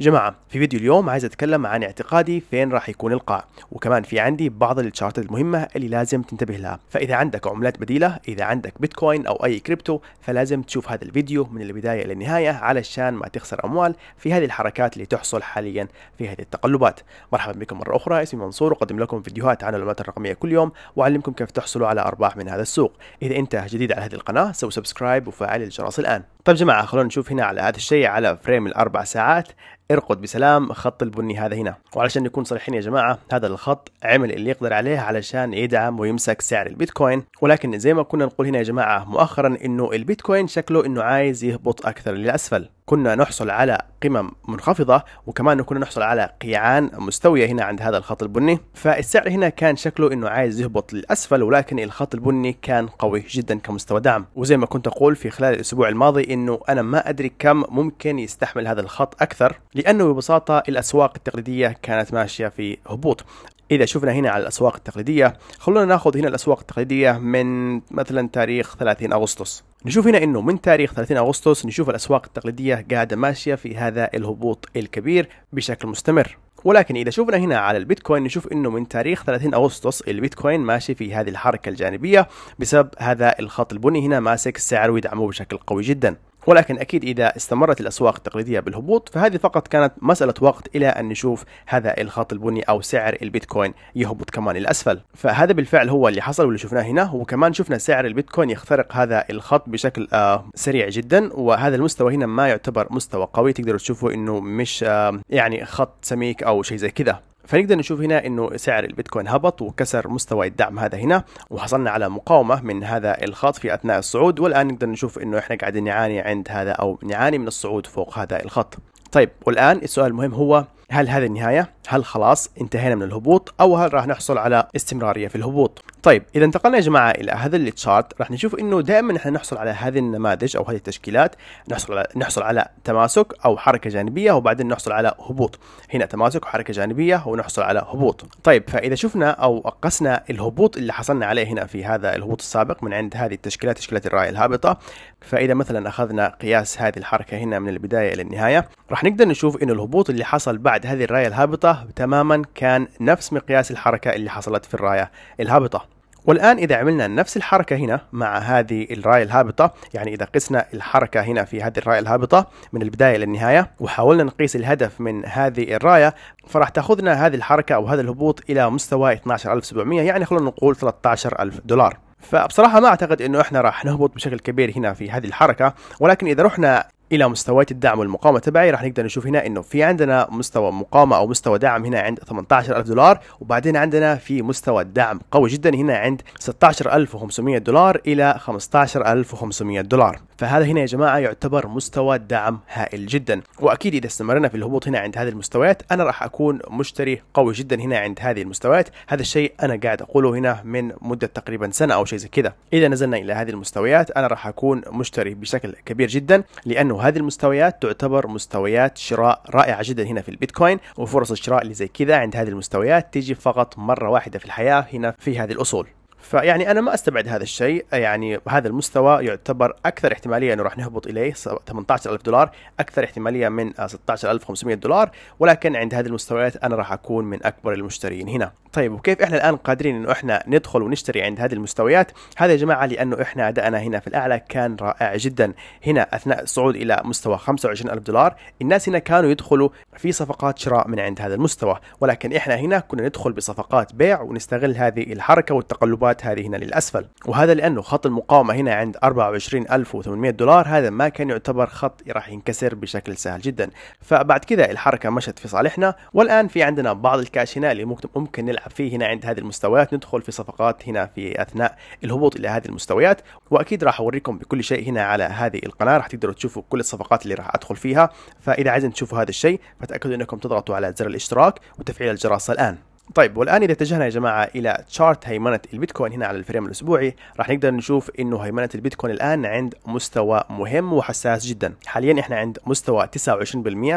جماعة في فيديو اليوم عايز اتكلم عن اعتقادي فين راح يكون القاع وكمان في عندي بعض التشارتات المهمة اللي لازم تنتبه لها فاذا عندك عملات بديلة اذا عندك بيتكوين او اي كريبتو فلازم تشوف هذا الفيديو من البداية للنهاية علشان ما تخسر اموال في هذه الحركات اللي تحصل حاليا في هذه التقلبات مرحبا بكم مرة اخرى اسمي منصور وقدم لكم فيديوهات عن العملات الرقمية كل يوم واعلمكم كيف تحصلوا على ارباح من هذا السوق اذا انت جديد على هذه القناة سو سبسكرايب وفعل الجرس الان طيب جماعة خلونا نشوف هنا على هذا الشيء على فريم الأربع ساعات ارقد بسلام خط البني هذا هنا وعلشان نكون صريحين يا جماعة هذا الخط عمل اللي يقدر عليه علشان يدعم ويمسك سعر البيتكوين ولكن زي ما كنا نقول هنا يا جماعة مؤخرا انه البيتكوين شكله انه عايز يهبط اكثر للاسفل كنا نحصل على قمم منخفضة وكمان كنا نحصل على قيعان مستوية هنا عند هذا الخط البني فالسعر هنا كان شكله انه عايز يهبط للأسفل ولكن الخط البني كان قوي جدا كمستوى دعم وزي ما كنت أقول في خلال الأسبوع الماضي انه أنا ما أدري كم ممكن يستحمل هذا الخط أكثر لأنه ببساطة الأسواق التقليدية كانت ماشية في هبوط إذا شفنا هنا على الأسواق التقليدية خلونا ناخذ هنا الأسواق التقليدية من مثلا تاريخ 30 أغسطس نشوف هنا انه من تاريخ 30 اغسطس نشوف الاسواق التقليديه قاعده ماشيه في هذا الهبوط الكبير بشكل مستمر ولكن اذا شفنا هنا على البيتكوين نشوف انه من تاريخ 30 اغسطس البيتكوين ماشي في هذه الحركه الجانبيه بسبب هذا الخط البني هنا ماسك السعر ويدعمه بشكل قوي جدا ولكن أكيد إذا استمرت الأسواق التقليدية بالهبوط فهذه فقط كانت مسألة وقت إلى أن نشوف هذا الخط البني أو سعر البيتكوين يهبط كمان الأسفل فهذا بالفعل هو اللي حصل واللي شفناه هنا وكمان شفنا سعر البيتكوين يخترق هذا الخط بشكل آه سريع جدا وهذا المستوى هنا ما يعتبر مستوى قوي تقدروا تشوفوا انه مش آه يعني خط سميك او شيء زي كذا فنقدر نشوف هنا انه سعر البيتكوين هبط وكسر مستوى الدعم هذا هنا وحصلنا على مقاومه من هذا الخط في اثناء الصعود والان نقدر نشوف انه احنا قاعدين نعاني عند هذا او نعاني من الصعود فوق هذا الخط طيب والان السؤال المهم هو هل هذه النهايه هل خلاص انتهينا من الهبوط او هل راح نحصل على استمراريه في الهبوط طيب اذا انتقلنا يا جماعه الى هذا التشارت راح نشوف انه دائما نحن نحصل على هذه النماذج او هذه التشكيلات نحصل على نحصل على تماسك او حركه جانبيه وبعدين نحصل على هبوط هنا تماسك وحركه جانبيه ونحصل على هبوط طيب فاذا شفنا او قسنا الهبوط اللي حصلنا عليه هنا في هذا الهبوط السابق من عند هذه التشكيلات تشكيلات الرايه الهابطه فاذا مثلا اخذنا قياس هذه الحركه هنا من البدايه الى النهايه راح نقدر نشوف انه الهبوط اللي حصل بعد هذه الرايه الهابطه تماما كان نفس مقياس الحركه اللي حصلت في الرايه الهابطه والآن إذا عملنا نفس الحركة هنا مع هذه الراية الهابطة يعني إذا قسنا الحركة هنا في هذه الراية الهابطة من البداية للنهاية وحاولنا نقيس الهدف من هذه الراية فراح تاخذنا هذه الحركة أو هذا الهبوط إلى مستوى 12700 يعني خلونا نقول 13000 دولار فبصراحة ما أعتقد أنه إحنا راح نهبط بشكل كبير هنا في هذه الحركة ولكن إذا رحنا الى مستويات الدعم والمقاومه تبعي راح نقدر نشوف هنا انه في عندنا مستوى مقاومه او مستوى دعم هنا عند 18000 دولار وبعدين عندنا في مستوى دعم قوي جدا هنا عند 16500 دولار الى 15500 دولار فهذا هنا يا جماعه يعتبر مستوى دعم هائل جدا واكيد اذا استمرنا في الهبوط هنا عند هذه المستويات انا راح اكون مشتري قوي جدا هنا عند هذه المستويات هذا الشيء انا قاعد اقوله هنا من مده تقريبا سنه او شيء زي كذا اذا نزلنا الى هذه المستويات انا راح اكون مشتري بشكل كبير جدا لانه هذه المستويات تعتبر مستويات شراء رائعه جدا هنا في البيتكوين وفرص الشراء اللي زي كذا عند هذه المستويات تيجي فقط مره واحده في الحياه هنا في هذه الاصول فيعني انا ما استبعد هذا الشيء يعني هذا المستوى يعتبر اكثر احتماليه انه راح نهبط اليه 18000 دولار اكثر احتماليه من 16500 دولار ولكن عند هذه المستويات انا راح اكون من اكبر المشترين هنا طيب وكيف احنا الان قادرين انه احنا ندخل ونشتري عند هذه المستويات؟ هذا يا جماعه لانه احنا ادائنا هنا في الاعلى كان رائع جدا، هنا اثناء الصعود الى مستوى 25000 دولار، الناس هنا كانوا يدخلوا في صفقات شراء من عند هذا المستوى، ولكن احنا هنا كنا ندخل بصفقات بيع ونستغل هذه الحركه والتقلبات هذه هنا للاسفل، وهذا لانه خط المقاومه هنا عند 24800 دولار هذا ما كان يعتبر خط راح ينكسر بشكل سهل جدا، فبعد كذا الحركه مشت في صالحنا، والان في عندنا بعض الكاش هنا اللي ممكن نلعب فيه هنا عند هذه المستويات ندخل في صفقات هنا في اثناء الهبوط الى هذه المستويات واكيد راح اوريكم بكل شيء هنا على هذه القناه راح تقدروا تشوفوا كل الصفقات اللي راح ادخل فيها فاذا عايزين تشوفوا هذا الشيء فتاكدوا انكم تضغطوا على زر الاشتراك وتفعيل الجرس الان طيب والان اذا اتجهنا يا جماعه الى تشارت هيمنه البيتكوين هنا على الفريم الاسبوعي راح نقدر نشوف انه هيمنه البيتكوين الان عند مستوى مهم وحساس جدا حاليا احنا عند مستوى 29%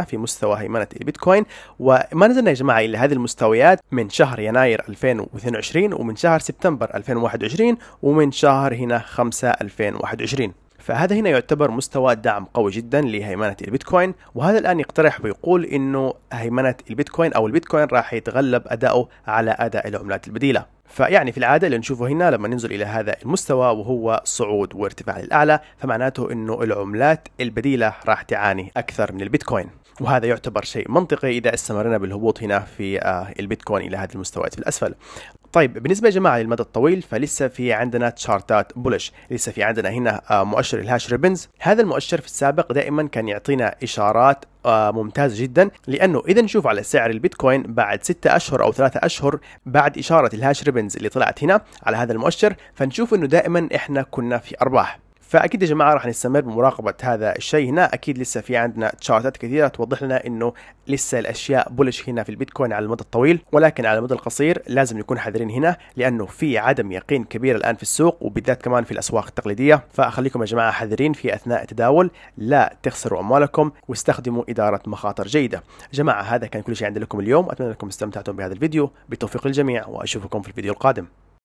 في مستوى هيمنه البيتكوين وما نزلنا يا جماعه الى هذه المستويات من شهر يناير 2022 ومن شهر سبتمبر 2021 ومن شهر هنا 5 2021 فهذا هنا يعتبر مستوى دعم قوي جدا لهيمنة البيتكوين وهذا الآن يقترح ويقول أنه هيمنة البيتكوين أو البيتكوين راح يتغلب أداؤه على أداء العملات البديلة فيعني في العادة اللي نشوفه هنا لما ننزل إلى هذا المستوى وهو صعود وارتفاع للأعلى فمعناته أنه العملات البديلة راح تعاني أكثر من البيتكوين وهذا يعتبر شيء منطقي إذا استمرنا بالهبوط هنا في آه، البيتكوين إلى هذه المستويات في الأسفل طيب بالنسبة يا جماعة للمدى الطويل فلسه في عندنا تشارتات بولش لسه في عندنا هنا آه، مؤشر الهاش ريبنز هذا المؤشر في السابق دائما كان يعطينا إشارات آه، ممتازة جدا لأنه إذا نشوف على سعر البيتكوين بعد 6 أشهر أو 3 أشهر بعد إشارة الهاش ريبنز اللي طلعت هنا على هذا المؤشر فنشوف أنه دائما إحنا كنا في أرباح فاكيد يا جماعه راح نستمر بمراقبه هذا الشيء هنا اكيد لسه في عندنا تشارتات كثيره توضح لنا انه لسه الاشياء بولش هنا في البيتكوين على المدى الطويل ولكن على المدى القصير لازم نكون حذرين هنا لانه في عدم يقين كبير الان في السوق وبالذات كمان في الاسواق التقليديه فاخليكم يا جماعه حذرين في اثناء التداول لا تخسروا اموالكم واستخدموا اداره مخاطر جيده جماعه هذا كان كل شيء عندي لكم اليوم اتمنى انكم استمتعتم بهذا الفيديو بتوفيق الجميع واشوفكم في الفيديو القادم